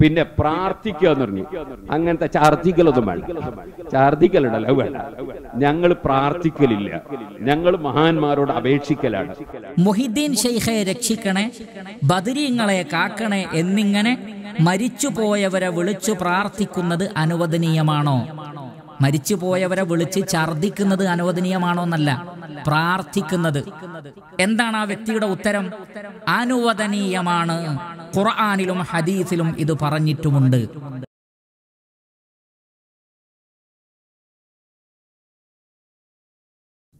പിന്നെ പ്രാർത്ഥിക്കുക എന്ന് പറഞ്ഞു അങ്ങനത്തെ ചാർജിക്കലൊന്നും വേണ്ട ചാർജിക്കലുണ്ടല്ലോ വേണ്ട ഞങ്ങൾ പ്രാർത്ഥിക്കലില്ല ഞങ്ങൾ മഹാന്മാരോട് അപേക്ഷിക്കലാണ് മൊഹിദ്ദീൻ ഷെയ്ഖെ രക്ഷിക്കണേ ബദരീങ്ങളെ കാക്കണേ എന്നിങ്ങനെ മരിച്ചുപോയവരെ വിളിച്ചു പ്രാർത്ഥിക്കുന്നത് അനുവദനീയമാണോ മരിച്ചുപോയവരെ വിളിച്ച് ഛർദിക്കുന്നത് അനുവദനീയമാണോ എന്നല്ല പ്രാർത്ഥിക്കുന്നത് എന്താണ് ആ വ്യക്തിയുടെ ഉത്തരം അനുവദനീയമാണ് ഖുർആാനിലും ഹദീസിലും ഇത് പറഞ്ഞിട്ടുമുണ്ട്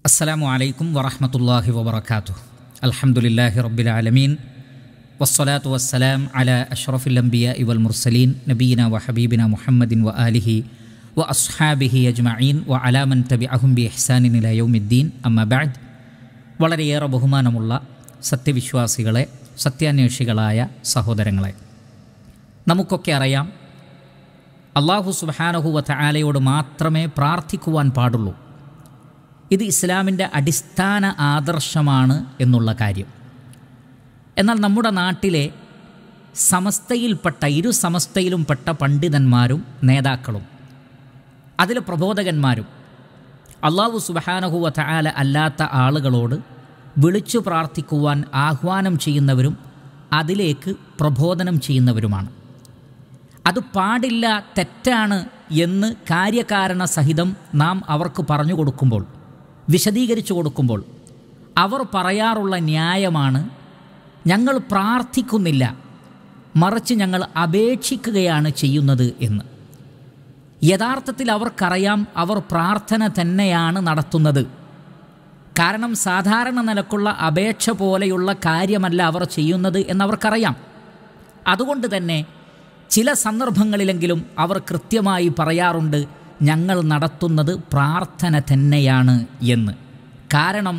അസ്സലാമു അലൈക്കും വറഹമത്തല്ലാഹി വബർക്കാത്തു അലഹമുല്ലാഹി റബ്ബിൽ ആലമീൻ വസ്സലാത്തു വസ്സലാം അല അഷ്റഫുൽ അംബിയ ഇവൽ മുർസലീൻ നബീന വഹബീബിന മുഹമ്മദിൻ വ ആലിഹി വ അസ്ഹാബിഹി അജ്മീൻ വ അലാമൻ തബി അഹുംബി എഹ്സാനി യൗമിദ്ദീൻ അമ്മ ബാഡ് വളരെയേറെ ബഹുമാനമുള്ള സത്യവിശ്വാസികളെ സത്യാന്വേഷികളായ സഹോദരങ്ങളെ നമുക്കൊക്കെ അറിയാം അള്ളാഹു സുബാനഹുവ ആലയോട് മാത്രമേ പ്രാർത്ഥിക്കുവാൻ പാടുള്ളൂ ഇത് ഇസ്ലാമിൻ്റെ അടിസ്ഥാന ആദർശമാണ് എന്നുള്ള കാര്യം എന്നാൽ നമ്മുടെ നാട്ടിലെ സമസ്തയിൽപ്പെട്ട ഇരു സമസ്തയിലും പെട്ട പണ്ഡിതന്മാരും നേതാക്കളും അതിൽ പ്രബോധകന്മാരും അള്ളാഹു സുബഹാനഹുവ തആല അല്ലാത്ത ആളുകളോട് വിളിച്ചു പ്രാർത്ഥിക്കുവാൻ ആഹ്വാനം ചെയ്യുന്നവരും അതിലേക്ക് പ്രബോധനം ചെയ്യുന്നവരുമാണ് അത് പാടില്ല തെറ്റാണ് എന്ന് കാര്യകാരണ സഹിതം നാം അവർക്ക് പറഞ്ഞു കൊടുക്കുമ്പോൾ വിശദീകരിച്ചു കൊടുക്കുമ്പോൾ അവർ പറയാറുള്ള ന്യായമാണ് ഞങ്ങൾ പ്രാർത്ഥിക്കുന്നില്ല മറിച്ച് ഞങ്ങൾ അപേക്ഷിക്കുകയാണ് ചെയ്യുന്നത് എന്ന് യഥാർത്ഥത്തിൽ അവർക്കറിയാം അവർ പ്രാർത്ഥന തന്നെയാണ് നടത്തുന്നത് കാരണം സാധാരണ നിലക്കുള്ള അപേക്ഷ പോലെയുള്ള കാര്യമല്ല അവർ ചെയ്യുന്നത് എന്നവർക്കറിയാം അതുകൊണ്ട് തന്നെ ചില സന്ദർഭങ്ങളിലെങ്കിലും അവർ കൃത്യമായി പറയാറുണ്ട് ഞങ്ങൾ നടത്തുന്നത് പ്രാർത്ഥന തന്നെയാണ് എന്ന് കാരണം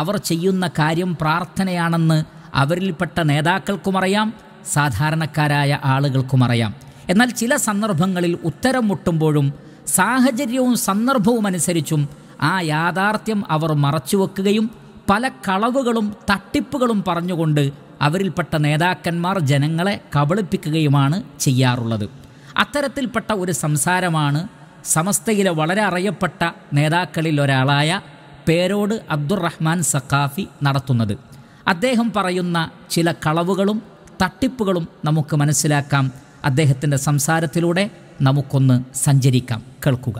അവർ ചെയ്യുന്ന കാര്യം പ്രാർത്ഥനയാണെന്ന് അവരിൽപ്പെട്ട നേതാക്കൾക്കുമറിയാം സാധാരണക്കാരായ ആളുകൾക്കുമറിയാം എന്നാൽ ചില സന്ദർഭങ്ങളിൽ ഉത്തരം മുട്ടുമ്പോഴും സാഹചര്യവും സന്ദർഭവും അനുസരിച്ചും ആ യാഥാർത്ഥ്യം അവർ മറച്ചുവെക്കുകയും പല കളവുകളും തട്ടിപ്പുകളും പറഞ്ഞുകൊണ്ട് അവരിൽപ്പെട്ട നേതാക്കന്മാർ ജനങ്ങളെ കബളിപ്പിക്കുകയുമാണ് ചെയ്യാറുള്ളത് അത്തരത്തിൽപ്പെട്ട ഒരു സംസാരമാണ് സമസ്തയിലെ വളരെ അറിയപ്പെട്ട നേതാക്കളിൽ ഒരാളായ പേരോട് അബ്ദുറഹ്മാൻ സഖാഫി നടത്തുന്നത് അദ്ദേഹം പറയുന്ന ചില കളവുകളും തട്ടിപ്പുകളും നമുക്ക് മനസ്സിലാക്കാം അദ്ദേഹത്തിൻ്റെ സംസാരത്തിലൂടെ നമുക്കൊന്ന് സഞ്ചരിക്കാം കേൾക്കുക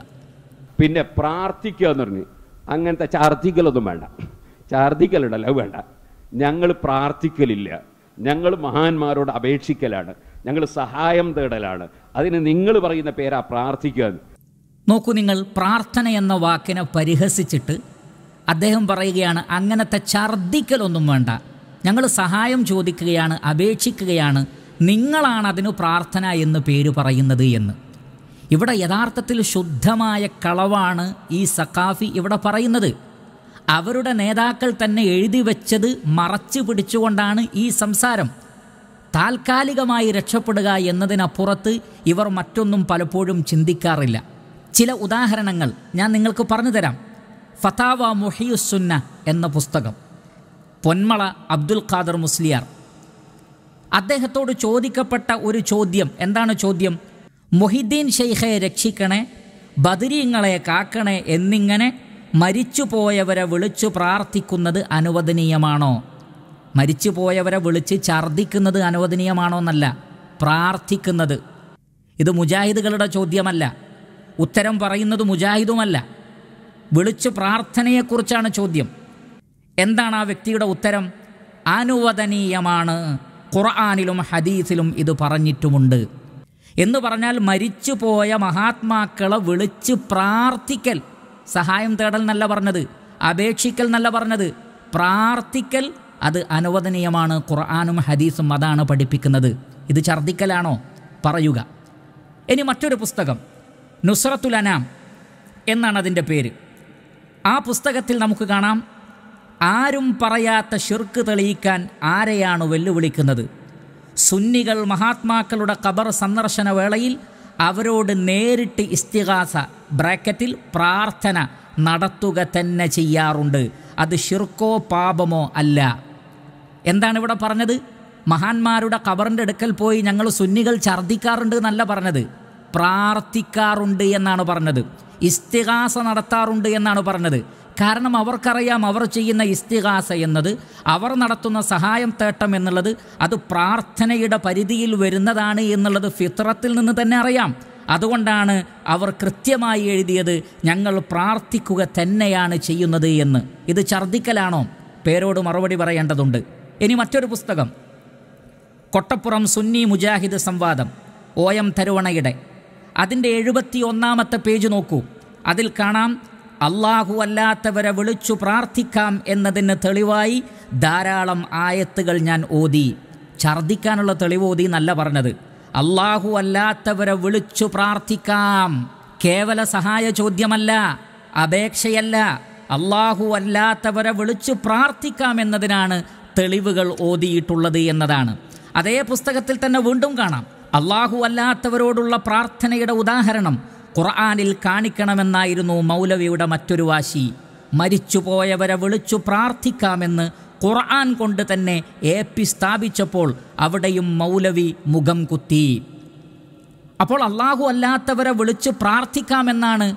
പിന്നെ പ്രാർത്ഥിക്കുക എന്ന് പറഞ്ഞു അങ്ങനത്തെ ഛാർദ്ദിക്കലൊന്നും വേണ്ട ഛാർദ്ദിക്കലുണ്ടല്ലോ വേണ്ട ഞങ്ങൾ പ്രാർത്ഥിക്കലില്ല ഞങ്ങൾ മഹാന്മാരോട് അപേക്ഷിക്കലാണ് ഞങ്ങൾ സഹായം തേടലാണ് അതിന് നിങ്ങൾ പറയുന്ന പേരാ പ്രാർത്ഥിക്കുക നോക്കൂ നിങ്ങൾ പ്രാർത്ഥന എന്ന വാക്കിനെ പരിഹസിച്ചിട്ട് അദ്ദേഹം പറയുകയാണ് അങ്ങനത്തെ ഛർദ്ദിക്കലൊന്നും വേണ്ട ഞങ്ങൾ സഹായം ചോദിക്കുകയാണ് അപേക്ഷിക്കുകയാണ് നിങ്ങളാണ് അതിനു പ്രാർത്ഥന എന്ന് പേര് പറയുന്നത് എന്ന് ഇവിടെ യഥാർത്ഥത്തിൽ ശുദ്ധമായ കളവാണ് ഈ സഖാഫി ഇവിടെ പറയുന്നത് അവരുടെ നേതാക്കൾ തന്നെ എഴുതി വെച്ചത് മറച്ചു പിടിച്ചുകൊണ്ടാണ് ഈ സംസാരം താൽക്കാലികമായി രക്ഷപ്പെടുക എന്നതിനപ്പുറത്ത് ഇവർ മറ്റൊന്നും പലപ്പോഴും ചിന്തിക്കാറില്ല ചില ഉദാഹരണങ്ങൾ ഞാൻ നിങ്ങൾക്ക് പറഞ്ഞു തരാം ഫതാവ മുഹിയുസുന്ന എന്ന പുസ്തകം പൊന്മള അബ്ദുൽ ഖാദർ മുസ്ലിയാർ അദ്ദേഹത്തോട് ചോദിക്കപ്പെട്ട ഒരു ചോദ്യം എന്താണ് ചോദ്യം മൊഹിദ്ദീൻ ഷെയ്ഖെ രക്ഷിക്കണേ ബദരീങ്ങളെ കാക്കണേ എന്നിങ്ങനെ മരിച്ചുപോയവരെ വിളിച്ചു പ്രാർത്ഥിക്കുന്നത് അനുവദനീയമാണോ മരിച്ചുപോയവരെ വിളിച്ച് ഛർദ്ദിക്കുന്നത് അനുവദനീയമാണോ എന്നല്ല പ്രാർത്ഥിക്കുന്നത് ഇത് മുജാഹിദുകളുടെ ചോദ്യമല്ല ഉത്തരം പറയുന്നത് മുജാഹിദുമല്ല വിളിച്ചു പ്രാർത്ഥനയെക്കുറിച്ചാണ് ചോദ്യം എന്താണ് ആ വ്യക്തിയുടെ ഉത്തരം അനുവദനീയമാണ് ഖുർആാനിലും ഹദീസിലും ഇത് പറഞ്ഞിട്ടുമുണ്ട് എന്ന് പറഞ്ഞാൽ മരിച്ചുപോയ മഹാത്മാക്കളെ വിളിച്ച് പ്രാർത്ഥിക്കൽ സഹായം തേടൽ എന്നല്ല പറഞ്ഞത് അപേക്ഷിക്കൽ എന്നല്ല പറഞ്ഞത് പ്രാർത്ഥിക്കൽ അത് അനുവദനീയമാണ് ഖുർആാനും ഹദീസും അതാണ് പഠിപ്പിക്കുന്നത് ഇത് ഛർദിക്കലാണോ പറയുക ഇനി മറ്റൊരു പുസ്തകം നുസ്രത്തുൽ അനാം എന്നാണ് അതിൻ്റെ പേര് ആ പുസ്തകത്തിൽ നമുക്ക് കാണാം ആരും പറയാത്ത ഷിർക്ക് തെളിയിക്കാൻ ആരെയാണ് വെല്ലുവിളിക്കുന്നത് സുന്നികൾ മഹാത്മാക്കളുടെ ഖബർ സന്ദർശന വേളയിൽ അവരോട് നേരിട്ട് ഇസ്തിഹാസ ബ്രാക്കറ്റിൽ പ്രാർത്ഥന നടത്തുക തന്നെ ചെയ്യാറുണ്ട് അത് ഷിർക്കോ പാപമോ അല്ല എന്താണ് ഇവിടെ പറഞ്ഞത് മഹാന്മാരുടെ കബറിൻ്റെ അടുക്കൽ പോയി ഞങ്ങൾ സുന്നികൾ ഛർദ്ദിക്കാറുണ്ട് എന്നല്ല പറഞ്ഞത് പ്രാർത്ഥിക്കാറുണ്ട് എന്നാണ് പറഞ്ഞത് ഇസ്തിഹാസ നടത്താറുണ്ട് എന്നാണ് പറഞ്ഞത് കാരണം അവർക്കറിയാം അവർ ചെയ്യുന്ന ഇസ്തിഹാസ എന്നത് അവർ നടത്തുന്ന സഹായം തേട്ടം എന്നുള്ളത് അത് പ്രാർത്ഥനയുടെ പരിധിയിൽ വരുന്നതാണ് എന്നുള്ളത് ഫിത്രത്തിൽ നിന്ന് തന്നെ അറിയാം അതുകൊണ്ടാണ് അവർ കൃത്യമായി എഴുതിയത് ഞങ്ങൾ പ്രാർത്ഥിക്കുക തന്നെയാണ് ചെയ്യുന്നത് എന്ന് ഇത് ഛർദിക്കലാണോ പേരോട് മറുപടി പറയേണ്ടതുണ്ട് ഇനി മറ്റൊരു പുസ്തകം കൊട്ടപ്പുറം സുന്നി മുജാഹിദ് സംവാദം ഒ എം തരുവണയുടെ അതിൻ്റെ എഴുപത്തി ഒന്നാമത്തെ പേജ് നോക്കൂ അതിൽ കാണാം അള്ളാഹു അല്ലാത്തവരെ വിളിച്ചു പ്രാർത്ഥിക്കാം എന്നതിന് തെളിവായി ധാരാളം ആയത്തുകൾ ഞാൻ ഓതി ഛർദിക്കാനുള്ള തെളിവ് ഓതി എന്നല്ല പറഞ്ഞത് അള്ളാഹു അല്ലാത്തവരെ വിളിച്ചു പ്രാർത്ഥിക്കാം കേവല സഹായ ചോദ്യമല്ല അപേക്ഷയല്ല അള്ളാഹു അല്ലാത്തവരെ വിളിച്ചു പ്രാർത്ഥിക്കാം എന്നതിനാണ് തെളിവുകൾ ഓതിയിട്ടുള്ളത് എന്നതാണ് അതേ പുസ്തകത്തിൽ തന്നെ വീണ്ടും കാണാം അള്ളാഹു അല്ലാത്തവരോടുള്ള പ്രാർത്ഥനയുടെ ഉദാഹരണം ഖുർആാനിൽ കാണിക്കണമെന്നായിരുന്നു മൗലവിയുടെ മറ്റൊരു വാശി മരിച്ചുപോയവരെ വിളിച്ചു പ്രാർത്ഥിക്കാമെന്ന് ഖുർആൻ കൊണ്ട് തന്നെ എ പി സ്ഥാപിച്ചപ്പോൾ അവിടെയും മൗലവി മുഖം കുത്തി അപ്പോൾ അള്ളാഹു അല്ലാത്തവരെ വിളിച്ച് പ്രാർത്ഥിക്കാമെന്നാണ്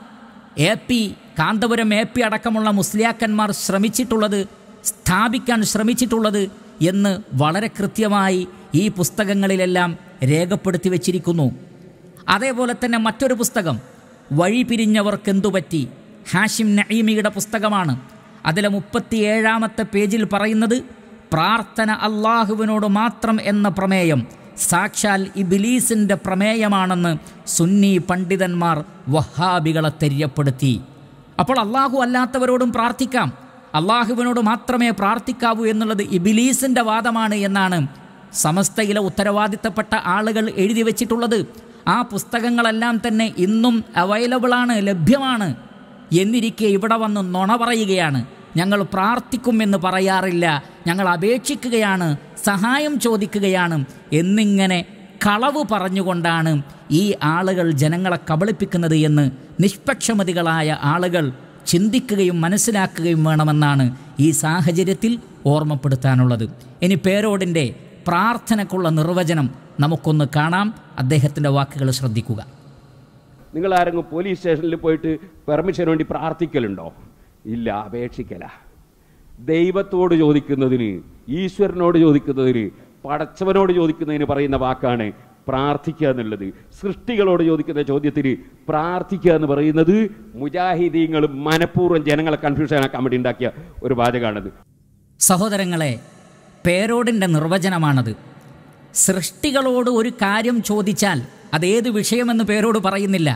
A P Kanthapuram A P അടക്കമുള്ള മുസ്ലിയാക്കന്മാർ ശ്രമിച്ചിട്ടുള്ളത് സ്ഥാപിക്കാൻ ശ്രമിച്ചിട്ടുള്ളത് എന്ന് വളരെ കൃത്യമായി ഈ പുസ്തകങ്ങളിലെല്ലാം രേഖപ്പെടുത്തി വച്ചിരിക്കുന്നു അതേപോലെ തന്നെ മറ്റൊരു പുസ്തകം വഴി പിരിഞ്ഞവർക്കെന്തു പറ്റി ഹാഷിം നഈമിയുടെ പുസ്തകമാണ് അതിലെ മുപ്പത്തിയേഴാമത്തെ പേജിൽ പറയുന്നത് പ്രാർത്ഥന അള്ളാഹുവിനോട് മാത്രം എന്ന പ്രമേയം സാക്ഷാൽ ഇബിലീസിൻ്റെ പ്രമേയമാണെന്ന് സുന്നി പണ്ഡിതന്മാർ വഹാബികളെ തെര്യപ്പെടുത്തി അപ്പോൾ അള്ളാഹു അല്ലാത്തവരോടും പ്രാർത്ഥിക്കാം അള്ളാഹുവിനോട് മാത്രമേ പ്രാർത്ഥിക്കാവൂ എന്നുള്ളത് ഇബിലീസിൻ്റെ വാദമാണ് എന്നാണ് സമസ്തയിലെ ഉത്തരവാദിത്തപ്പെട്ട ആളുകൾ എഴുതി വച്ചിട്ടുള്ളത് ആ പുസ്തകങ്ങളെല്ലാം തന്നെ ഇന്നും അവൈലബിളാണ് ലഭ്യമാണ് എന്നിരിക്കെ ഇവിടെ വന്ന് നുണ പറയുകയാണ് ഞങ്ങൾ പ്രാർത്ഥിക്കുമെന്ന് പറയാറില്ല ഞങ്ങൾ അപേക്ഷിക്കുകയാണ് സഹായം ചോദിക്കുകയാണ് എന്നിങ്ങനെ കളവ് പറഞ്ഞുകൊണ്ടാണ് ഈ ആളുകൾ ജനങ്ങളെ കബളിപ്പിക്കുന്നത് എന്ന് നിഷ്പക്ഷമതികളായ ആളുകൾ ചിന്തിക്കുകയും മനസ്സിലാക്കുകയും വേണമെന്നാണ് ഈ സാഹചര്യത്തിൽ ഓർമ്മപ്പെടുത്താനുള്ളത് ഇനി പേരോടിൻ്റെ പ്രാർത്ഥനക്കുള്ള നിർവചനം നമുക്കൊന്ന് കാണാം അദ്ദേഹത്തിൻ്റെ വാക്കുകൾ ശ്രദ്ധിക്കുക നിങ്ങൾ ആരെങ്കിലും പോലീസ് സ്റ്റേഷനിൽ പോയിട്ട് പെർമിഷന് വേണ്ടി പ്രാർത്ഥിക്കലുണ്ടോ ഇല്ല അപേക്ഷിക്കല ദൈവത്തോട് ചോദിക്കുന്നതിന് ഈശ്വരനോട് ചോദിക്കുന്നതിന് പടച്ചവനോട് ചോദിക്കുന്നതിന് പറയുന്ന വാക്കാണ് പ്രാർത്ഥിക്കുക എന്നുള്ളത് സൃഷ്ടികളോട് ചോദിക്കുന്ന ചോദ്യത്തിന് പ്രാർത്ഥിക്കുക എന്ന് പറയുന്നത് മുജാഹിദീങ്ങൾ മനഃപൂർവ്വം ജനങ്ങളെ കൺഫ്യൂഷൻ ആക്കാൻ വേണ്ടി ഉണ്ടാക്കിയ ഒരു വാചകമാണത് സഹോദരങ്ങളെ പേരോടിൻ്റെ നിർവചനമാണത് സൃഷ്ടികളോട് ഒരു കാര്യം ചോദിച്ചാൽ അതേത് വിഷയമെന്ന് പേരോട് പറയുന്നില്ല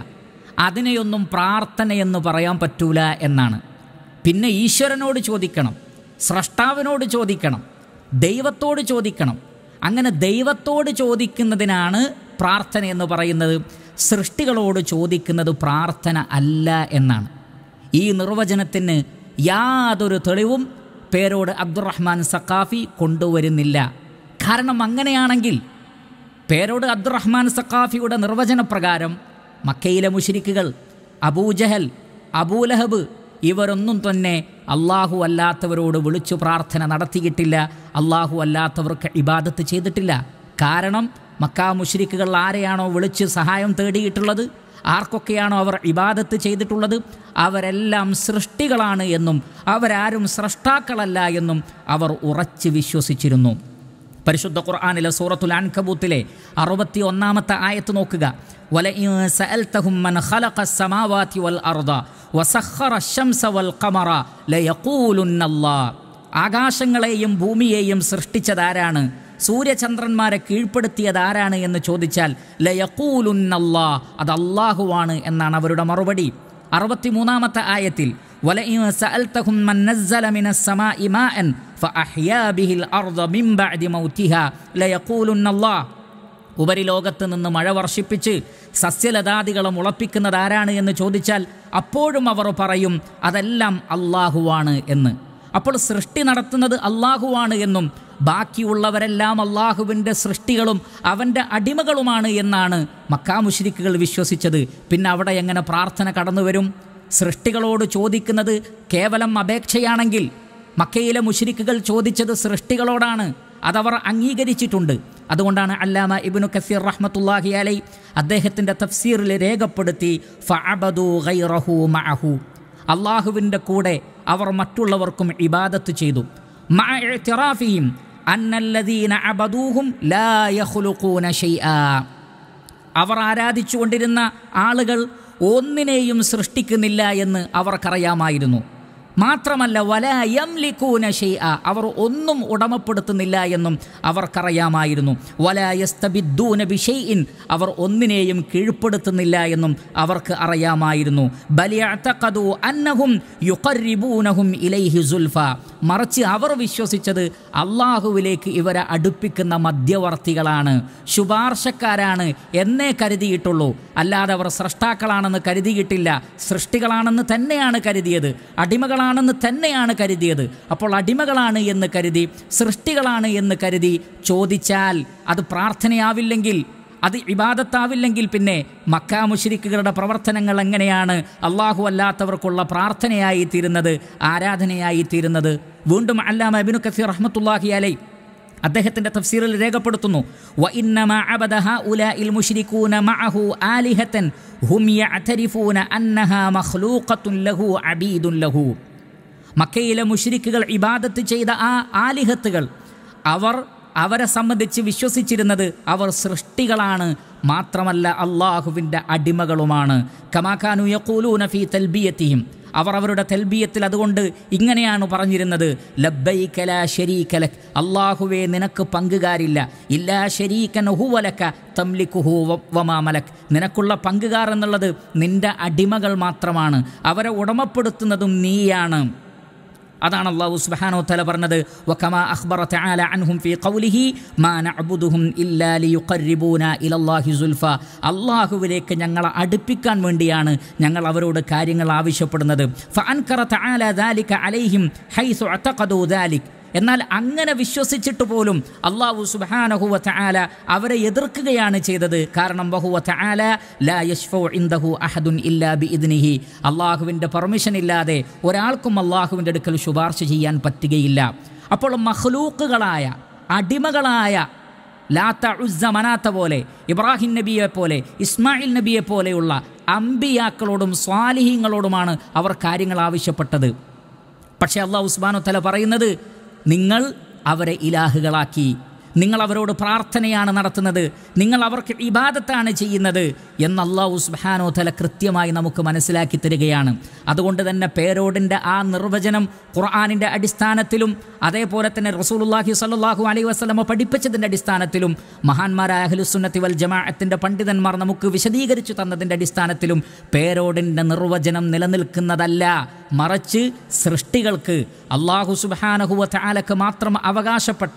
അതിനെയൊന്നും പ്രാർത്ഥനയെന്ന് പറയാൻ പറ്റൂല എന്നാണ് പിന്നെ ഈശ്വരനോട് ചോദിക്കണം സ്രഷ്ടാവിനോട് ചോദിക്കണം ദൈവത്തോട് ചോദിക്കണം അങ്ങനെ ദൈവത്തോട് ചോദിക്കുന്നതിനാണ് പ്രാർത്ഥന എന്ന് പറയുന്നത് സൃഷ്ടികളോട് ചോദിക്കുന്നത് പ്രാർത്ഥന അല്ല എന്നാണ് ഈ നിർവചനത്തിന് യാതൊരു തെളിവും പേരോട് അബ്ദുറഹ്മാൻ സഖാഫി കൊണ്ടുവരുന്നില്ല കാരണം അങ്ങനെയാണെങ്കിൽ പേരോട് അബ്ദുറഹ്മാൻ സഖാഫിയുടെ നിർവചനപ്രകാരം മക്കയിലെ മുഷിരിക്കുകൾ അബൂജഹൽ അബൂലഹബ് ഇവരൊന്നും തന്നെ അള്ളാഹു അല്ലാത്തവരോട് വിളിച്ചു പ്രാർത്ഥന നടത്തിയിട്ടില്ല അള്ളാഹു അല്ലാത്തവർക്ക് ഇബാദത്ത് ചെയ്തിട്ടില്ല കാരണം മക്കാ മുഷിരിക്കുകൾ ആരെയാണോ വിളിച്ച് സഹായം തേടിയിട്ടുള്ളത് ആർക്കൊക്കെയാണോ അവർ ഇബാദത്ത് ചെയ്തിട്ടുള്ളത് അവരെല്ലാം സൃഷ്ടികളാണ് എന്നും അവരാരും സ്രഷ്ടാക്കളല്ല എന്നും അവർ ഉറച്ച് വിശ്വസിച്ചിരുന്നു പരിശുദ്ധ ഖുർആാനിലെ സൂറത്തുൽ അൻകബൂത്തിലെ അറുപത്തി ഒന്നാമത്തെ ആയത്ത് നോക്കുക ആകാശങ്ങളെയും ഭൂമിയെയും സൃഷ്ടിച്ചതാരാണ് സൂര്യചന്ദ്രന്മാരെ കീഴ്പ്പെടുത്തിയതാരാണ് എന്ന് ചോദിച്ചാൽ ലയക്കൂലുന്നല്ലാ അത് അള്ളാഹുവാണ് എന്നാണ് അവരുടെ മറുപടി മൂന്നാമത്തെ ആയത്തിൽ ഉപരിലോകത്ത് നിന്ന് മഴ വർഷിപ്പിച്ച് സസ്യലതാദികളും ഉളപ്പിക്കുന്നത് ആരാണ് എന്ന് ചോദിച്ചാൽ അപ്പോഴും അവർ പറയും അതെല്ലാം അള്ളാഹുവാണ് എന്ന് അപ്പോൾ സൃഷ്ടി നടത്തുന്നത് അള്ളാഹുവാണ് എന്നും ബാക്കിയുള്ളവരെല്ലാം അള്ളാഹുവിൻ്റെ സൃഷ്ടികളും അവൻ്റെ അടിമകളുമാണ് എന്നാണ് മക്കാമുഷിരിക്കുകൾ വിശ്വസിച്ചത് പിന്നെ അവിടെ എങ്ങനെ പ്രാർത്ഥന കടന്നു വരും സൃഷ്ടികളോട് ചോദിക്കുന്നത് കേവലം അപേക്ഷയാണെങ്കിൽ മക്കയിലെ മുഷരിക്കുകൾ ചോദിച്ചത് സൃഷ്ടികളോടാണ് അതവർ അംഗീകരിച്ചിട്ടുണ്ട് അതുകൊണ്ടാണ് അല്ലാമ ഇബിനു കസീർ റഹ്മത്തുല്ലാഹി അലൈ അദ്ദേഹത്തിൻ്റെ തഫ്സീറിൽ രേഖപ്പെടുത്തി മഅഹു അള്ളാഹുവിൻ്റെ കൂടെ അവർ മറ്റുള്ളവർക്കും ഇബാദത്ത് ചെയ്തു അന്നല്ലദീന അബദൂഹും ലാ ഷൈആ അവർ ആരാധിച്ചുകൊണ്ടിരുന്ന ആളുകൾ ഒന്നിനെയും സൃഷ്ടിക്കുന്നില്ല എന്ന് അവർക്കറിയാമായിരുന്നു മാത്രമല്ല വലയം ലിക്കൂന ഷെയ്അ അവർ ഒന്നും ഉടമപ്പെടുത്തുന്നില്ല എന്നും അവർക്കറിയാമായിരുന്നു വലയസ്തബിദ്ദൂന ബിഷെയ്ഇൻ അവർ ഒന്നിനെയും കീഴ്പ്പെടുത്തുന്നില്ല എന്നും അവർക്ക് അറിയാമായിരുന്നു ബലിയഅതഖദു അന്നഹും യുഖർരിബൂനഹും ഇലൈഹി സുൽഫ മറിച്ച് അവർ വിശ്വസിച്ചത് അള്ളാഹുവിലേക്ക് ഇവരെ അടുപ്പിക്കുന്ന മധ്യവർത്തികളാണ് ശുപാർശക്കാരാണ് എന്നേ കരുതിയിട്ടുള്ളൂ അല്ലാതെ അവർ സ്രഷ്ടാക്കളാണെന്ന് കരുതിയിട്ടില്ല സൃഷ്ടികളാണെന്ന് തന്നെയാണ് കരുതിയത് അടിമകളാണ് അടിമകളാണെന്ന് തന്നെയാണ് കരുതിയത് അപ്പോൾ അടിമകളാണ് എന്ന് കരുതി സൃഷ്ടികളാണ് എന്ന് കരുതി ചോദിച്ചാൽ അത് പ്രാർത്ഥനയാവില്ലെങ്കിൽ അത് ഇബാദത്താവില്ലെങ്കിൽ പിന്നെ മക്കാ മുഷരിക്കുകളുടെ പ്രവർത്തനങ്ങൾ എങ്ങനെയാണ് അള്ളാഹു അല്ലാത്തവർക്കുള്ള പ്രാർത്ഥനയായി തീരുന്നത് ആരാധനയായി തീരുന്നത് വീണ്ടും അല്ലാമ അബിനു കസീർ റഹ്മത്തുല്ലാഹി അലൈ അദ്ദേഹത്തിൻ്റെ തഫ്സീറിൽ രേഖപ്പെടുത്തുന്നു വ ഇന്നമ അബദഹ മഅഹു ഹും അന്നഹ ലഹു ലഹു മക്കയിലെ മുഷരിക്കുകൾ ഇബാദത്ത് ചെയ്ത ആ ആലിഹത്തുകൾ അവർ അവരെ സംബന്ധിച്ച് വിശ്വസിച്ചിരുന്നത് അവർ സൃഷ്ടികളാണ് മാത്രമല്ല അള്ളാഹുവിൻ്റെ അടിമകളുമാണ് കമാഖാനു യക്കൂലൂന ഫി തൽബിയത്തിയും അവർ അവരുടെ തെൽബിയത്തിൽ അതുകൊണ്ട് ഇങ്ങനെയാണ് പറഞ്ഞിരുന്നത് ലബ്ബൈക്കല ഷരീക്കലക് അള്ളാഹുവേ നിനക്ക് പങ്കുകാരില്ല ഇല്ലാ ഷരീക്കൻ ഹുവലക്ക തംലിക്കുഹു വമാമലക് നിനക്കുള്ള പങ്കുകാർ എന്നുള്ളത് നിൻ്റെ അടിമകൾ മാത്രമാണ് അവരെ ഉടമപ്പെടുത്തുന്നതും നീയാണ് അതാണ് അള്ളാഹു സുബാനോ തല പറഞ്ഞത് തആല അൻഹും ഫീ ഖൗലിഹി മാ ഇല്ലാ സുൽഫ അള്ളാഹുവിലേക്ക് ഞങ്ങളെ അടുപ്പിക്കാൻ വേണ്ടിയാണ് ഞങ്ങൾ അവരോട് കാര്യങ്ങൾ ആവശ്യപ്പെടുന്നത് ഫഅൻകറ തആല ദാലിക അലൈഹിം എന്നാൽ അങ്ങനെ വിശ്വസിച്ചിട്ട് പോലും അള്ളാഹു സുബാനഹുവ ആല അവരെ എതിർക്കുകയാണ് ചെയ്തത് കാരണം ബഹുവ ആല ലാ യഷ്ഫോ ഇന്ദഹു അഹദുൻ ഇല്ലാ ബി ഇദ്നിഹി അള്ളാഹുവിൻ്റെ പെർമിഷൻ ഇല്ലാതെ ഒരാൾക്കും അള്ളാഹുവിൻ്റെ അടുക്കൽ ശുപാർശ ചെയ്യാൻ പറ്റുകയില്ല അപ്പോൾ മഹ്ലൂക്കുകളായ അടിമകളായ ലാത്ത ഉസ്സ മനാത്ത പോലെ ഇബ്രാഹിം നബിയെ പോലെ ഇസ്മായിൽ നബിയെ പോലെയുള്ള അമ്പിയാക്കളോടും സ്വാലിഹീങ്ങളോടുമാണ് അവർ കാര്യങ്ങൾ ആവശ്യപ്പെട്ടത് പക്ഷേ അള്ളാഹ് ഉസ്മാനോ തല പറയുന്നത് നിങ്ങൾ അവരെ ഇലാഹുകളാക്കി നിങ്ങൾ അവരോട് പ്രാർത്ഥനയാണ് നടത്തുന്നത് നിങ്ങൾ അവർക്ക് ഇബാദത്താണ് ചെയ്യുന്നത് എന്ന് അള്ളാഹു സുബാനോ തല കൃത്യമായി നമുക്ക് മനസ്സിലാക്കി തരികയാണ് അതുകൊണ്ട് തന്നെ പേരോടിൻ്റെ ആ നിർവചനം ഖുർആാനിൻ്റെ അടിസ്ഥാനത്തിലും അതേപോലെ തന്നെ റസൂലുല്ലാഹി സല്ലാഹു അലൈ വസ്ലമ പഠിപ്പിച്ചതിൻ്റെ അടിസ്ഥാനത്തിലും മഹാന്മാരായ അഹ്ലുസുന്നത്തി വൽ ജമാഅത്തിൻ്റെ പണ്ഡിതന്മാർ നമുക്ക് വിശദീകരിച്ചു തന്നതിൻ്റെ അടിസ്ഥാനത്തിലും പേരോടിൻ്റെ നിർവചനം നിലനിൽക്കുന്നതല്ല മറിച്ച് സൃഷ്ടികൾക്ക് അള്ളാഹു സുബാനഹുവ ചാലക്ക് മാത്രം അവകാശപ്പെട്ട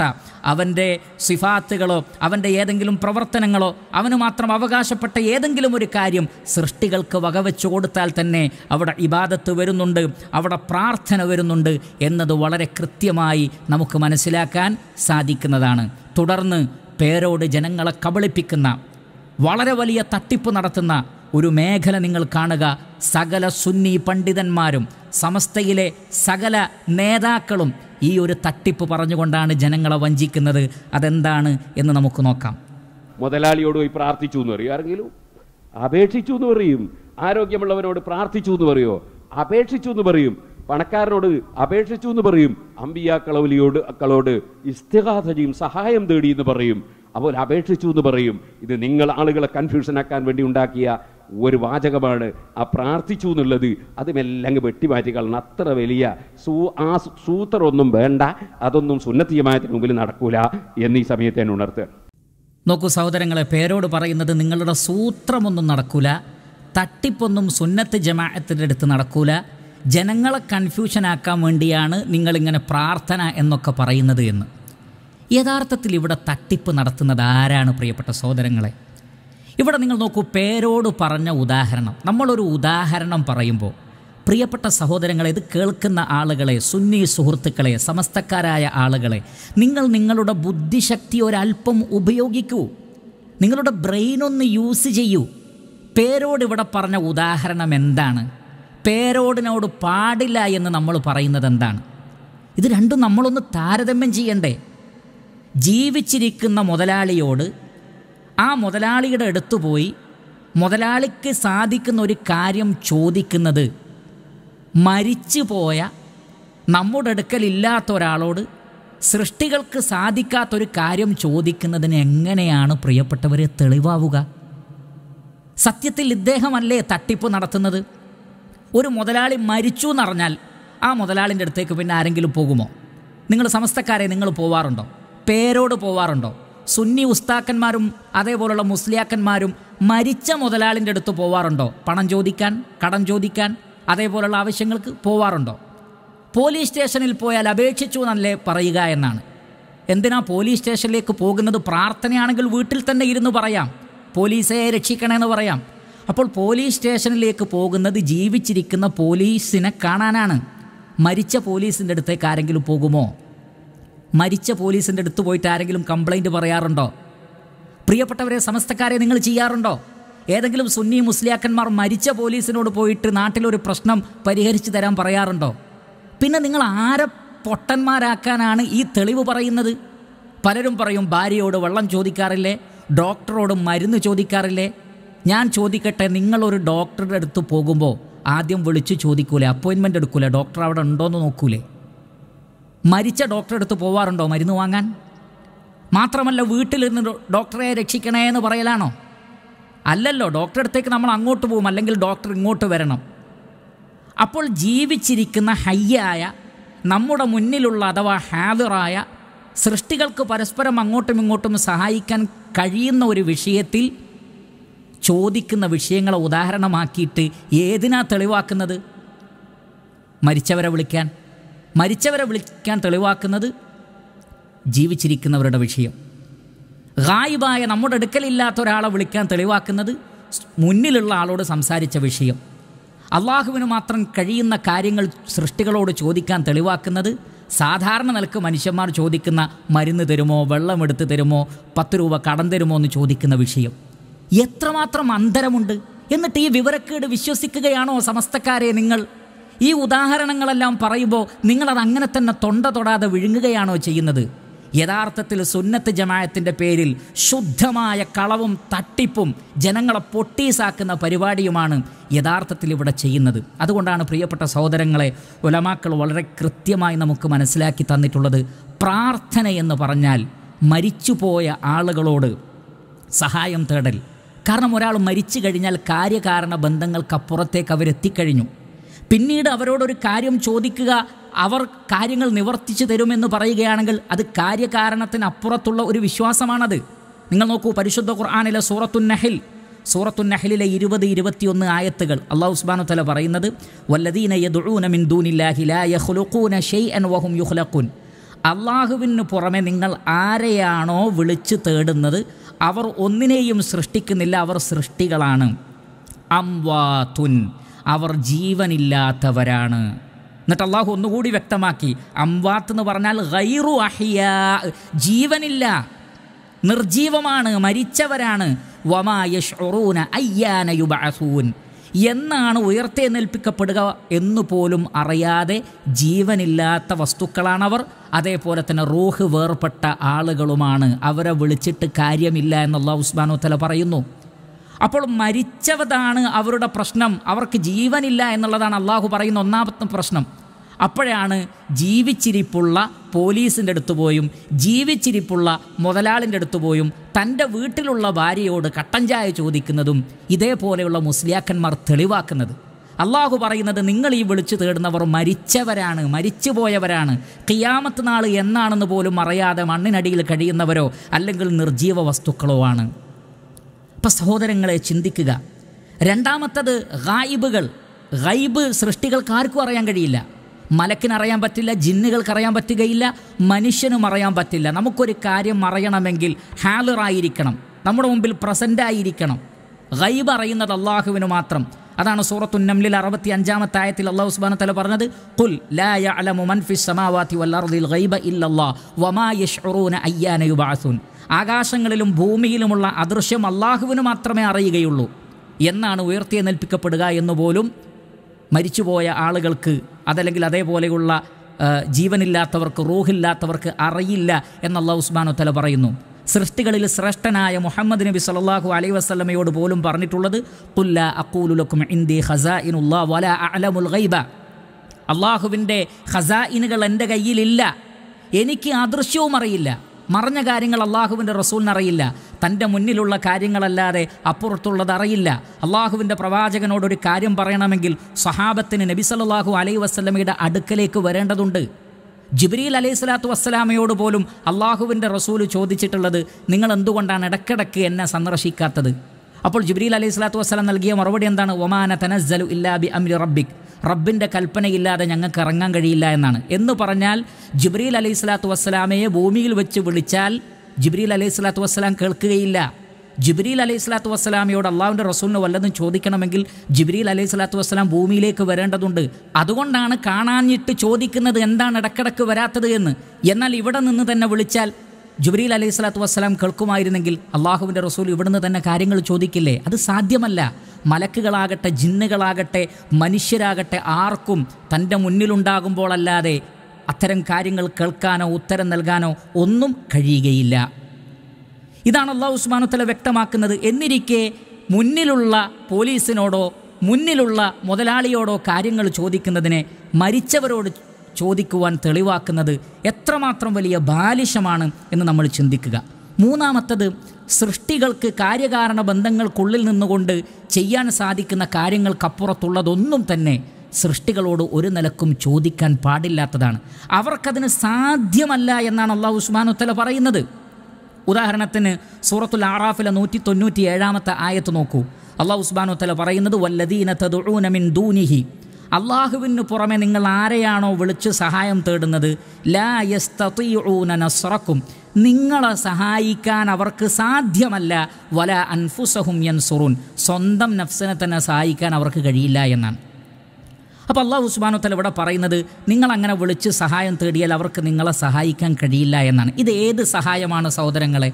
അവൻ്റെ സിഫാത്തുകളോ അവൻ്റെ ഏതെങ്കിലും പ്രവർത്തനങ്ങളോ അവന് മാത്രം അവകാശപ്പെട്ട ഏതെങ്കിലും ഒരു കാര്യം സൃഷ്ടികൾക്ക് വകവെച്ചു കൊടുത്താൽ തന്നെ അവിടെ ഇബാദത്ത് വരുന്നുണ്ട് അവിടെ പ്രാർത്ഥന വരുന്നുണ്ട് എന്നത് വളരെ കൃത്യമായി നമുക്ക് മനസ്സിലാക്കാൻ സാധിക്കുന്നതാണ് തുടർന്ന് പേരോട് ജനങ്ങളെ കബളിപ്പിക്കുന്ന വളരെ വലിയ തട്ടിപ്പ് നടത്തുന്ന ഒരു മേഖല നിങ്ങൾ കാണുക സകല സുന്നി പണ്ഡിതന്മാരും സമസ്തയിലെ സകല നേതാക്കളും ഈ ഒരു തട്ടിപ്പ് പറഞ്ഞുകൊണ്ടാണ് ജനങ്ങളെ വഞ്ചിക്കുന്നത് അതെന്താണ് എന്ന് നമുക്ക് നോക്കാം മുതലാളിയോട് പോയി പ്രാർത്ഥിച്ചു എന്ന് പറയും ആരെങ്കിലും അപേക്ഷിച്ചു എന്ന് പറയും ആരോഗ്യമുള്ളവനോട് പ്രാർത്ഥിച്ചു എന്ന് പറയോ അപേക്ഷിച്ചു എന്ന് പറയും പണക്കാരനോട് അപേക്ഷിച്ചു എന്ന് പറയും അമ്പിയ കളവലിയോട് കളോട് ഇസ്തിഹാഥ സഹായം തേടി എന്ന് പറയും അപ്പോൾ അപേക്ഷിച്ചു എന്ന് പറയും ഇത് നിങ്ങൾ ആളുകളെ കൺഫ്യൂഷനാക്കാൻ വേണ്ടി ഉണ്ടാക്കിയ ഒരു വാചകമാണ് ആ പ്രാർത്ഥിച്ചു എന്നുള്ളത് മെല്ലങ്ങ് വെട്ടിമാറ്റി കളണം അത്ര വലിയ സൂ ആ സൂത്രമൊന്നും വേണ്ട അതൊന്നും സുന്നത്തീയമായതിനു മുമ്പിൽ നടക്കൂല എന്നീ സമയത്ത് എന്നെ ഉണർത്തുക നോക്കൂ സഹോദരങ്ങളെ പേരോട് പറയുന്നത് നിങ്ങളുടെ സൂത്രമൊന്നും നടക്കൂല തട്ടിപ്പൊന്നും സുന്നത്ത് ജമാഅത്തിൻ്റെ അടുത്ത് നടക്കൂല ജനങ്ങളെ കൺഫ്യൂഷനാക്കാൻ വേണ്ടിയാണ് നിങ്ങളിങ്ങനെ പ്രാർത്ഥന എന്നൊക്കെ പറയുന്നത് എന്ന് യഥാർത്ഥത്തിൽ ഇവിടെ തട്ടിപ്പ് നടത്തുന്നത് ആരാണ് പ്രിയപ്പെട്ട സഹോദരങ്ങളെ ഇവിടെ നിങ്ങൾ നോക്കൂ പേരോട് പറഞ്ഞ ഉദാഹരണം നമ്മളൊരു ഉദാഹരണം പറയുമ്പോൾ പ്രിയപ്പെട്ട സഹോദരങ്ങളെ ഇത് കേൾക്കുന്ന ആളുകളെ സുന്നി സുഹൃത്തുക്കളെ സമസ്തക്കാരായ ആളുകളെ നിങ്ങൾ നിങ്ങളുടെ ബുദ്ധിശക്തി ഒരല്പം ഉപയോഗിക്കൂ നിങ്ങളുടെ ബ്രെയിൻ ഒന്ന് യൂസ് ചെയ്യൂ പേരോട് ഇവിടെ പറഞ്ഞ ഉദാഹരണം എന്താണ് പേരോടിനോട് പാടില്ല എന്ന് നമ്മൾ പറയുന്നത് എന്താണ് ഇത് രണ്ടും നമ്മളൊന്ന് താരതമ്യം ചെയ്യണ്ടേ ജീവിച്ചിരിക്കുന്ന മുതലാളിയോട് ആ മുതലാളിയുടെ അടുത്തു പോയി മുതലാളിക്ക് സാധിക്കുന്ന ഒരു കാര്യം ചോദിക്കുന്നത് മരിച്ചു പോയ നമ്മുടെ അടുക്കലില്ലാത്ത ഒരാളോട് സൃഷ്ടികൾക്ക് സാധിക്കാത്തൊരു കാര്യം ചോദിക്കുന്നതിന് എങ്ങനെയാണ് പ്രിയപ്പെട്ടവരെ തെളിവാവുക സത്യത്തിൽ ഇദ്ദേഹമല്ലേ തട്ടിപ്പ് നടത്തുന്നത് ഒരു മുതലാളി മരിച്ചു എന്നറിഞ്ഞാൽ ആ മുതലാളിൻ്റെ അടുത്തേക്ക് പിന്നെ ആരെങ്കിലും പോകുമോ നിങ്ങൾ സമസ്തക്കാരെ നിങ്ങൾ പോവാറുണ്ടോ പേരോട് പോവാറുണ്ടോ സുന്നി ഉസ്താക്കന്മാരും അതേപോലുള്ള മുസ്ലിയാക്കന്മാരും മരിച്ച മുതലാളിൻ്റെ അടുത്ത് പോവാറുണ്ടോ പണം ചോദിക്കാൻ കടം ചോദിക്കാൻ അതേപോലുള്ള ആവശ്യങ്ങൾക്ക് പോവാറുണ്ടോ പോലീസ് സ്റ്റേഷനിൽ പോയാൽ അപേക്ഷിച്ചു എന്നല്ലേ പറയുക എന്നാണ് എന്തിനാ പോലീസ് സ്റ്റേഷനിലേക്ക് പോകുന്നത് പ്രാർത്ഥനയാണെങ്കിൽ വീട്ടിൽ തന്നെ ഇരുന്ന് പറയാം പോലീസെ രക്ഷിക്കണമെന്ന് പറയാം അപ്പോൾ പോലീസ് സ്റ്റേഷനിലേക്ക് പോകുന്നത് ജീവിച്ചിരിക്കുന്ന പോലീസിനെ കാണാനാണ് മരിച്ച പോലീസിൻ്റെ അടുത്തേക്ക് ആരെങ്കിലും പോകുമോ മരിച്ച പോലീസിൻ്റെ അടുത്ത് പോയിട്ട് ആരെങ്കിലും കംപ്ലൈൻറ്റ് പറയാറുണ്ടോ പ്രിയപ്പെട്ടവരെ സമസ്തക്കാരെ നിങ്ങൾ ചെയ്യാറുണ്ടോ ഏതെങ്കിലും സുന്നി മുസ്ലിയാക്കന്മാർ മരിച്ച പോലീസിനോട് പോയിട്ട് നാട്ടിലൊരു പ്രശ്നം പരിഹരിച്ചു തരാൻ പറയാറുണ്ടോ പിന്നെ നിങ്ങൾ ആരെ പൊട്ടന്മാരാക്കാനാണ് ഈ തെളിവ് പറയുന്നത് പലരും പറയും ഭാര്യയോട് വെള്ളം ചോദിക്കാറില്ലേ ഡോക്ടറോട് മരുന്ന് ചോദിക്കാറില്ലേ ഞാൻ ചോദിക്കട്ടെ നിങ്ങളൊരു ഡോക്ടറുടെ അടുത്ത് പോകുമ്പോൾ ആദ്യം വിളിച്ച് ചോദിക്കൂലേ അപ്പോയിൻമെൻ്റ് എടുക്കൂലേ ഡോക്ടർ അവിടെ ഉണ്ടോയെന്ന് നോക്കൂലേ മരിച്ച ഡോക്ടറെ അടുത്ത് പോവാറുണ്ടോ മരുന്ന് വാങ്ങാൻ മാത്രമല്ല വീട്ടിലിരുന്ന് ഡോക്ടറെ രക്ഷിക്കണേ എന്ന് പറയലാണോ അല്ലല്ലോ ഡോക്ടറെ അടുത്തേക്ക് നമ്മൾ അങ്ങോട്ട് പോകും അല്ലെങ്കിൽ ഡോക്ടർ ഇങ്ങോട്ട് വരണം അപ്പോൾ ജീവിച്ചിരിക്കുന്ന ഹയ്യായ നമ്മുടെ മുന്നിലുള്ള അഥവാ ഹാദറായ സൃഷ്ടികൾക്ക് പരസ്പരം അങ്ങോട്ടും ഇങ്ങോട്ടും സഹായിക്കാൻ കഴിയുന്ന ഒരു വിഷയത്തിൽ ചോദിക്കുന്ന വിഷയങ്ങളെ ഉദാഹരണമാക്കിയിട്ട് ഏതിനാ തെളിവാക്കുന്നത് മരിച്ചവരെ വിളിക്കാൻ മരിച്ചവരെ വിളിക്കാൻ തെളിവാക്കുന്നത് ജീവിച്ചിരിക്കുന്നവരുടെ വിഷയം ഗായിബായ നമ്മുടെ അടുക്കലില്ലാത്ത ഒരാളെ വിളിക്കാൻ തെളിവാക്കുന്നത് മുന്നിലുള്ള ആളോട് സംസാരിച്ച വിഷയം അള്ളാഹുവിന് മാത്രം കഴിയുന്ന കാര്യങ്ങൾ സൃഷ്ടികളോട് ചോദിക്കാൻ തെളിവാക്കുന്നത് സാധാരണ നിലക്ക് മനുഷ്യന്മാർ ചോദിക്കുന്ന മരുന്ന് തരുമോ വെള്ളമെടുത്ത് തരുമോ പത്ത് രൂപ കടം തരുമോ എന്ന് ചോദിക്കുന്ന വിഷയം എത്രമാത്രം അന്തരമുണ്ട് എന്നിട്ട് ഈ വിവരക്കേട് വിശ്വസിക്കുകയാണോ സമസ്തക്കാരെ നിങ്ങൾ ഈ ഉദാഹരണങ്ങളെല്ലാം പറയുമ്പോൾ നിങ്ങളത് അങ്ങനെ തന്നെ തൊണ്ട തൊടാതെ വിഴുങ്ങുകയാണോ ചെയ്യുന്നത് യഥാർത്ഥത്തിൽ സുന്നത്ത് ജമായത്തിൻ്റെ പേരിൽ ശുദ്ധമായ കളവും തട്ടിപ്പും ജനങ്ങളെ പൊട്ടീസാക്കുന്ന പരിപാടിയുമാണ് യഥാർത്ഥത്തിൽ ഇവിടെ ചെയ്യുന്നത് അതുകൊണ്ടാണ് പ്രിയപ്പെട്ട സഹോദരങ്ങളെ ഒലമാക്കൾ വളരെ കൃത്യമായി നമുക്ക് മനസ്സിലാക്കി തന്നിട്ടുള്ളത് പ്രാർത്ഥന എന്ന് പറഞ്ഞാൽ മരിച്ചുപോയ ആളുകളോട് സഹായം തേടൽ കാരണം ഒരാൾ മരിച്ചു കഴിഞ്ഞാൽ കാര്യകാരണ ബന്ധങ്ങൾക്കപ്പുറത്തേക്ക് അവരെത്തിക്കഴിഞ്ഞു പിന്നീട് അവരോടൊരു കാര്യം ചോദിക്കുക അവർ കാര്യങ്ങൾ നിവർത്തിച്ചു തരുമെന്ന് പറയുകയാണെങ്കിൽ അത് കാര്യകാരണത്തിനപ്പുറത്തുള്ള ഒരു വിശ്വാസമാണത് നിങ്ങൾ നോക്കൂ പരിശുദ്ധ ഖുർആാനിലെ സൂറത്തുന്നഹിൽ സൂറത്തുന്നഹലിലെ ഇരുപത് ഇരുപത്തിയൊന്ന് ആയത്തുകൾ അള്ളാഹു ഉസ്ബാനു തല പറയുന്നത് വല്ലദീന യദുഊന മിൻ വഹും അള്ളാഹുവിന് പുറമെ നിങ്ങൾ ആരെയാണോ വിളിച്ച് തേടുന്നത് അവർ ഒന്നിനെയും സൃഷ്ടിക്കുന്നില്ല അവർ സൃഷ്ടികളാണ് അംവാതുൻ അവർ ജീവനില്ലാത്തവരാണ് എന്നിട്ട് അള്ളാഹു ഒന്നുകൂടി വ്യക്തമാക്കി അംവാത്ത് എന്ന് പറഞ്ഞാൽ ഗൈറു അഹിയ ജീവനില്ല നിർജീവമാണ് മരിച്ചവരാണ് എന്നാണ് ഉയർത്തെഴുന്നേൽപ്പിക്കപ്പെടുക എന്നു പോലും അറിയാതെ ജീവനില്ലാത്ത വസ്തുക്കളാണവർ അതേപോലെ തന്നെ റൂഹ് വേർപെട്ട ആളുകളുമാണ് അവരെ വിളിച്ചിട്ട് കാര്യമില്ല എന്നുള്ള ഉസ്മാനോത്തല പറയുന്നു അപ്പോൾ മരിച്ചവതാണ് അവരുടെ പ്രശ്നം അവർക്ക് ജീവനില്ല എന്നുള്ളതാണ് അള്ളാഹു പറയുന്ന ഒന്നാമത്തെ പ്രശ്നം അപ്പോഴാണ് ജീവിച്ചിരിപ്പുള്ള പോലീസിൻ്റെ അടുത്ത് പോയും ജീവിച്ചിരിപ്പുള്ള മുതലാളിൻ്റെ അടുത്ത് പോയും തൻ്റെ വീട്ടിലുള്ള ഭാര്യയോട് കട്ടൻ ചായ ചോദിക്കുന്നതും ഇതേപോലെയുള്ള മുസ്ലിയാക്കന്മാർ തെളിവാക്കുന്നത് അള്ളാഹു പറയുന്നത് നിങ്ങൾ ഈ വിളിച്ചു തേടുന്നവർ മരിച്ചവരാണ് മരിച്ചുപോയവരാണ് കിയാമത്ത് നാൾ എന്നാണെന്ന് പോലും അറിയാതെ മണ്ണിനടിയിൽ കഴിയുന്നവരോ അല്ലെങ്കിൽ നിർജീവ വസ്തുക്കളോ ആണ് അപ്പം സഹോദരങ്ങളെ ചിന്തിക്കുക രണ്ടാമത്തത് ഗായിബുകൾ ഗൈബ് സൃഷ്ടികൾക്ക് ആർക്കും അറിയാൻ കഴിയില്ല മലക്കിനറിയാൻ പറ്റില്ല ജിന്നുകൾക്ക് അറിയാൻ പറ്റുകയില്ല മനുഷ്യനും അറിയാൻ പറ്റില്ല നമുക്കൊരു കാര്യം അറിയണമെങ്കിൽ ഹാലറായിരിക്കണം നമ്മുടെ മുമ്പിൽ പ്രസൻ്റായിരിക്കണം ഗൈബ് അറിയുന്നത് അള്ളാഹുവിന് മാത്രം അതാണ് സൂറത്തു നംലിൽ അറുപത്തി അഞ്ചാമത്തെ ആയത്തിൽ അള്ളാഹു സുബാന തല പറഞ്ഞത് കുൽ ലാ മൻ ഫിസ് വൽ അർദിൽ ഗൈബ വമാ യശ്ഉറൂന അയ്യാന ആകാശങ്ങളിലും ഭൂമിയിലുമുള്ള അദൃശ്യം അള്ളാഹുവിന് മാത്രമേ അറിയുകയുള്ളൂ എന്നാണ് എന്ന് എന്നുപോലും മരിച്ചുപോയ ആളുകൾക്ക് അതല്ലെങ്കിൽ അതേപോലെയുള്ള ജീവനില്ലാത്തവർക്ക് റൂഹില്ലാത്തവർക്ക് അറിയില്ല എന്നുള്ള ഉസ്മാനോ തല പറയുന്നു സൃഷ്ടികളിൽ ശ്രേഷ്ഠനായ മുഹമ്മദ് നബി സല്ലാഹു അലൈ വസ്ലമയോട് പോലും പറഞ്ഞിട്ടുള്ളത് ഗൈബ അള്ളാഹുവിൻ്റെ ഖസായിനുകൾ എൻ്റെ കയ്യിലില്ല എനിക്ക് അദൃശ്യവും അറിയില്ല മറഞ്ഞ കാര്യങ്ങൾ അള്ളാഹുവിൻ്റെ റസൂലിനറിയില്ല തൻ്റെ മുന്നിലുള്ള കാര്യങ്ങളല്ലാതെ അപ്പുറത്തുള്ളത് അറിയില്ല അള്ളാഹുവിൻ്റെ പ്രവാചകനോടൊരു കാര്യം പറയണമെങ്കിൽ സഹാബത്തിന് നബി സല്ലാഹു അലൈ വസ്ലമയുടെ അടുക്കലേക്ക് വരേണ്ടതുണ്ട് ജിബ്രീൽ അലൈഹി സ്വലാത്തു വസ്സലാമയോട് പോലും അള്ളാഹുവിൻ്റെ റസൂൽ ചോദിച്ചിട്ടുള്ളത് നിങ്ങൾ എന്തുകൊണ്ടാണ് ഇടക്കിടക്ക് എന്നെ സന്ദർശിക്കാത്തത് അപ്പോൾ ജിബ്രീൽ അലൈഹി സ്വലാത്തു വസ്സലാം നൽകിയ മറുപടി എന്താണ് ഒമാന തനസ്സലു ഇല്ലാ ബി അമിർ റബ്ബിക് റബ്ബിൻ്റെ കൽപ്പനയില്ലാതെ ഞങ്ങൾക്ക് ഇറങ്ങാൻ കഴിയില്ല എന്നാണ് എന്ന് പറഞ്ഞാൽ ജിബ്രീൽ അലൈഹി സ്വലാത്തു വസ്സലാമയെ ഭൂമിയിൽ വെച്ച് വിളിച്ചാൽ ജിബ്രീൽ അലൈഹി സ്വലാത്തു വസ്സലാം കേൾക്കുകയില്ല ജിബ്രീൽ അലൈഹി സ്വലാത്തു വസ്സലാമയോട് അള്ളാഹുവിൻ്റെ റസൂലിന് വല്ലതും ചോദിക്കണമെങ്കിൽ ജിബ്രീൽ അലൈഹി സ്വലാത്തു വസ്സലാം ഭൂമിയിലേക്ക് വരേണ്ടതുണ്ട് അതുകൊണ്ടാണ് കാണാഞ്ഞിട്ട് ചോദിക്കുന്നത് എന്താണ് ഇടക്കിടക്ക് വരാത്തത് എന്ന് എന്നാൽ ഇവിടെ നിന്ന് തന്നെ വിളിച്ചാൽ ജുബ്രീൽ അലൈഹി സ്വലാത്തു വസ്സലാം കേൾക്കുമായിരുന്നെങ്കിൽ അള്ളാഹുവിൻ്റെ റസൂൽ ഇവിടുന്ന് തന്നെ കാര്യങ്ങൾ ചോദിക്കില്ലേ അത് സാധ്യമല്ല മലക്കുകളാകട്ടെ ജിന്നുകളാകട്ടെ മനുഷ്യരാകട്ടെ ആർക്കും തൻ്റെ മുന്നിലുണ്ടാകുമ്പോഴല്ലാതെ അത്തരം കാര്യങ്ങൾ കേൾക്കാനോ ഉത്തരം നൽകാനോ ഒന്നും കഴിയുകയില്ല ഇതാണ് അള്ളാഹു തല വ്യക്തമാക്കുന്നത് എന്നിരിക്കെ മുന്നിലുള്ള പോലീസിനോടോ മുന്നിലുള്ള മുതലാളിയോടോ കാര്യങ്ങൾ ചോദിക്കുന്നതിനെ മരിച്ചവരോട് ചോദിക്കുവാൻ തെളിവാക്കുന്നത് എത്രമാത്രം വലിയ ബാലിശമാണ് എന്ന് നമ്മൾ ചിന്തിക്കുക മൂന്നാമത്തത് സൃഷ്ടികൾക്ക് കാര്യകാരണ ബന്ധങ്ങൾക്കുള്ളിൽ നിന്നുകൊണ്ട് ചെയ്യാൻ സാധിക്കുന്ന കാര്യങ്ങൾക്കപ്പുറത്തുള്ളതൊന്നും തന്നെ സൃഷ്ടികളോട് ഒരു നിലക്കും ചോദിക്കാൻ പാടില്ലാത്തതാണ് അവർക്കതിന് സാധ്യമല്ല എന്നാണ് അള്ളാഹു ഉസ്മാനുത്തല പറയുന്നത് ഉദാഹരണത്തിന് സൂറത്തുൽ ആറാഫിലെ നൂറ്റി തൊണ്ണൂറ്റി ഏഴാമത്തെ ആയത്ത് നോക്കൂ അള്ളാഹു ഉസ്ബാനു തല പറയുന്നത് വല്ലദീന തദുഊനമിൻ ദൂനിഹി അള്ളാഹുവിന് പുറമെ നിങ്ങൾ ആരെയാണോ വിളിച്ച് സഹായം തേടുന്നത് ലാ നിങ്ങളെ സഹായിക്കാൻ അവർക്ക് സാധ്യമല്ല വല അൻഫുസഹും യൻസുറൂൻ സ്വന്തം നഫ്സിനെ തന്നെ സഹായിക്കാൻ അവർക്ക് കഴിയില്ല എന്നാണ് അപ്പോൾ അള്ളാഹു തല ഇവിടെ പറയുന്നത് നിങ്ങൾ അങ്ങനെ വിളിച്ച് സഹായം തേടിയാൽ അവർക്ക് നിങ്ങളെ സഹായിക്കാൻ കഴിയില്ല എന്നാണ് ഇത് ഏത് സഹായമാണ് സഹോദരങ്ങളെ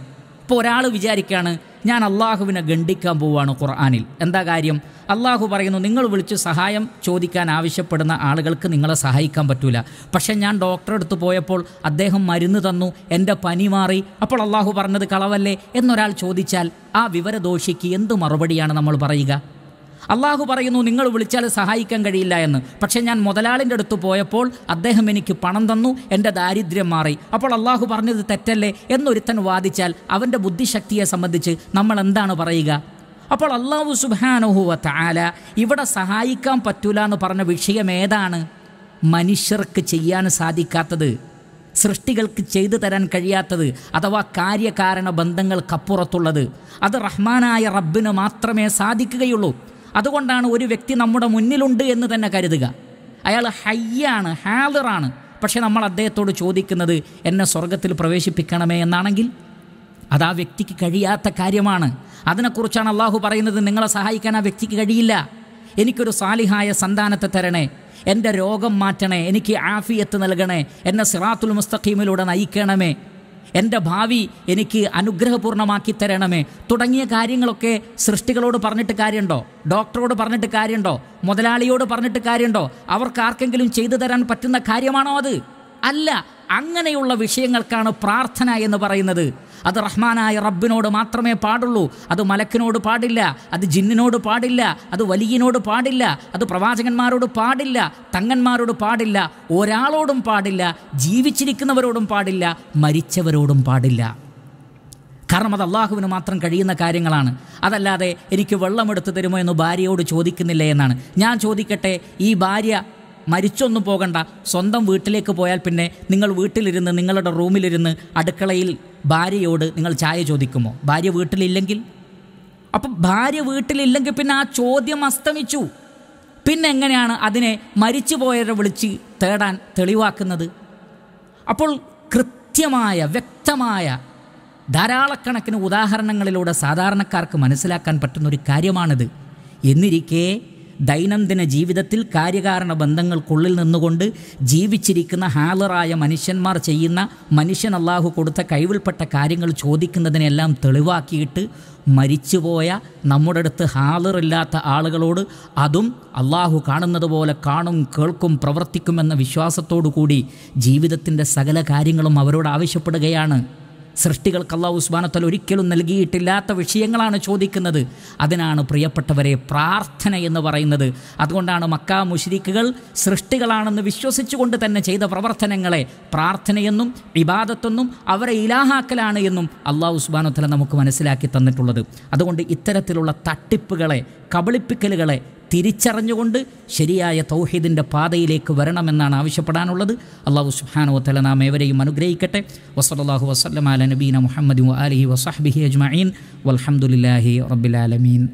ഇപ്പോൾ ഒരാൾ വിചാരിക്കുകയാണ് ഞാൻ അള്ളാഹുവിനെ ഗണ്ടിക്കാൻ പോവുകയാണ് ഖുർആാനിൽ എന്താ കാര്യം അള്ളാഹു പറയുന്നു നിങ്ങൾ വിളിച്ച് സഹായം ചോദിക്കാൻ ആവശ്യപ്പെടുന്ന ആളുകൾക്ക് നിങ്ങളെ സഹായിക്കാൻ പറ്റൂല പക്ഷേ ഞാൻ ഡോക്ടറെ അടുത്ത് പോയപ്പോൾ അദ്ദേഹം മരുന്ന് തന്നു എൻ്റെ പനി മാറി അപ്പോൾ അള്ളാഹു പറഞ്ഞത് കളവല്ലേ എന്നൊരാൾ ചോദിച്ചാൽ ആ വിവരദോഷിക്ക് എന്ത് മറുപടിയാണ് നമ്മൾ പറയുക അള്ളാഹു പറയുന്നു നിങ്ങൾ വിളിച്ചാൽ സഹായിക്കാൻ കഴിയില്ല എന്ന് പക്ഷേ ഞാൻ മുതലാളിൻ്റെ അടുത്ത് പോയപ്പോൾ അദ്ദേഹം എനിക്ക് പണം തന്നു എൻ്റെ ദാരിദ്ര്യം മാറി അപ്പോൾ അള്ളാഹു പറഞ്ഞത് തെറ്റല്ലേ എന്നൊരുത്തൻ വാദിച്ചാൽ അവൻ്റെ ബുദ്ധിശക്തിയെ സംബന്ധിച്ച് നമ്മൾ എന്താണ് പറയുക അപ്പോൾ അള്ളാഹു സുബാനുഹുവ ഇവിടെ സഹായിക്കാൻ പറ്റൂല എന്ന് പറഞ്ഞ വിഷയം ഏതാണ് മനുഷ്യർക്ക് ചെയ്യാൻ സാധിക്കാത്തത് സൃഷ്ടികൾക്ക് ചെയ്തു തരാൻ കഴിയാത്തത് അഥവാ കാര്യകാരണ ബന്ധങ്ങൾക്കപ്പുറത്തുള്ളത് അത് റഹ്മാനായ റബ്ബിന് മാത്രമേ സാധിക്കുകയുള്ളൂ അതുകൊണ്ടാണ് ഒരു വ്യക്തി നമ്മുടെ മുന്നിലുണ്ട് എന്ന് തന്നെ കരുതുക അയാൾ ഹയ്യാണ് ഹാലറാണ് പക്ഷേ നമ്മൾ അദ്ദേഹത്തോട് ചോദിക്കുന്നത് എന്നെ സ്വർഗത്തിൽ പ്രവേശിപ്പിക്കണമേ എന്നാണെങ്കിൽ അത് ആ വ്യക്തിക്ക് കഴിയാത്ത കാര്യമാണ് അതിനെക്കുറിച്ചാണ് അള്ളാഹു പറയുന്നത് നിങ്ങളെ സഹായിക്കാൻ ആ വ്യക്തിക്ക് കഴിയില്ല എനിക്കൊരു സാലിഹായ സന്താനത്തെ തരണേ എൻ്റെ രോഗം മാറ്റണേ എനിക്ക് ആഫിയത്ത് നൽകണേ എന്നെ സിറാത്തുൽ മുസ്തഖീമിലൂടെ നയിക്കണമേ എൻ്റെ ഭാവി എനിക്ക് അനുഗ്രഹപൂർണ്ണമാക്കി തരണമേ തുടങ്ങിയ കാര്യങ്ങളൊക്കെ സൃഷ്ടികളോട് പറഞ്ഞിട്ട് കാര്യമുണ്ടോ ഡോക്ടറോട് പറഞ്ഞിട്ട് കാര്യമുണ്ടോ മുതലാളിയോട് പറഞ്ഞിട്ട് കാര്യമുണ്ടോ അവർക്ക് ആർക്കെങ്കിലും ചെയ്തു തരാൻ പറ്റുന്ന കാര്യമാണോ അത് അല്ല അങ്ങനെയുള്ള വിഷയങ്ങൾക്കാണ് പ്രാർത്ഥന എന്ന് പറയുന്നത് അത് റഹ്മാനായ റബ്ബിനോട് മാത്രമേ പാടുള്ളൂ അത് മലക്കിനോട് പാടില്ല അത് ജിന്നിനോട് പാടില്ല അത് വലിയനോട് പാടില്ല അത് പ്രവാചകന്മാരോട് പാടില്ല തങ്ങന്മാരോട് പാടില്ല ഒരാളോടും പാടില്ല ജീവിച്ചിരിക്കുന്നവരോടും പാടില്ല മരിച്ചവരോടും പാടില്ല കാരണം അത് അള്ളാഹുവിന് മാത്രം കഴിയുന്ന കാര്യങ്ങളാണ് അതല്ലാതെ എനിക്ക് വെള്ളമെടുത്ത് തരുമോ എന്ന് ഭാര്യയോട് ചോദിക്കുന്നില്ല എന്നാണ് ഞാൻ ചോദിക്കട്ടെ ഈ ഭാര്യ മരിച്ചൊന്നും പോകണ്ട സ്വന്തം വീട്ടിലേക്ക് പോയാൽ പിന്നെ നിങ്ങൾ വീട്ടിലിരുന്ന് നിങ്ങളുടെ റൂമിലിരുന്ന് അടുക്കളയിൽ ഭാര്യയോട് നിങ്ങൾ ചായ ചോദിക്കുമോ ഭാര്യ വീട്ടിലില്ലെങ്കിൽ അപ്പം ഭാര്യ വീട്ടിലില്ലെങ്കിൽ പിന്നെ ആ ചോദ്യം അസ്തമിച്ചു പിന്നെ എങ്ങനെയാണ് അതിനെ പോയവരെ വിളിച്ച് തേടാൻ തെളിവാക്കുന്നത് അപ്പോൾ കൃത്യമായ വ്യക്തമായ ധാരാളക്കണക്കിന് ഉദാഹരണങ്ങളിലൂടെ സാധാരണക്കാർക്ക് മനസ്സിലാക്കാൻ പറ്റുന്ന ഒരു കാര്യമാണിത് എന്നിരിക്കേ ദൈനംദിന ജീവിതത്തിൽ കാര്യകാരണ ബന്ധങ്ങൾക്കുള്ളിൽ നിന്നുകൊണ്ട് ജീവിച്ചിരിക്കുന്ന ഹാലറായ മനുഷ്യന്മാർ ചെയ്യുന്ന മനുഷ്യൻ അള്ളാഹു കൊടുത്ത കൈവിൽപ്പെട്ട കാര്യങ്ങൾ ചോദിക്കുന്നതിനെല്ലാം തെളിവാക്കിയിട്ട് മരിച്ചുപോയ നമ്മുടെ അടുത്ത് ഹാലറില്ലാത്ത ആളുകളോട് അതും അള്ളാഹു കാണുന്നത് പോലെ കാണും കേൾക്കും പ്രവർത്തിക്കുമെന്ന വിശ്വാസത്തോടു കൂടി ജീവിതത്തിൻ്റെ സകല കാര്യങ്ങളും അവരോട് ആവശ്യപ്പെടുകയാണ് സൃഷ്ടികൾക്ക് അള്ളാഹു ഉസ്മാനത്തൽ ഒരിക്കലും നൽകിയിട്ടില്ലാത്ത വിഷയങ്ങളാണ് ചോദിക്കുന്നത് അതിനാണ് പ്രിയപ്പെട്ടവരെ പ്രാർത്ഥന എന്ന് പറയുന്നത് അതുകൊണ്ടാണ് മക്കാ മുഷിരിക്കുകൾ സൃഷ്ടികളാണെന്ന് വിശ്വസിച്ചുകൊണ്ട് തന്നെ ചെയ്ത പ്രവർത്തനങ്ങളെ പ്രാർത്ഥനയെന്നും വിവാദത്തെന്നും അവരെ ഇലാഹാക്കലാണ് എന്നും അള്ളാഹു ഉസ്മാനത്തല നമുക്ക് മനസ്സിലാക്കി തന്നിട്ടുള്ളത് അതുകൊണ്ട് ഇത്തരത്തിലുള്ള തട്ടിപ്പുകളെ കബളിപ്പിക്കലുകളെ തിരിച്ചറിഞ്ഞുകൊണ്ട് ശരിയായ തൗഹീദിൻ്റെ പാതയിലേക്ക് വരണമെന്നാണ് ആവശ്യപ്പെടാനുള്ളത് അള്ളാഹു സുഹാനോ തല നാം ഏവരെയും അനുഗ്രഹിക്കട്ടെ വസലാഹു വസ്ലമാല നബീന മുഹമ്മദ് അലഹി വസാഹ്ബിഹി അജ്മീൻ വലഹമുല്ലാഹി റബ്ബിലാലമീൻ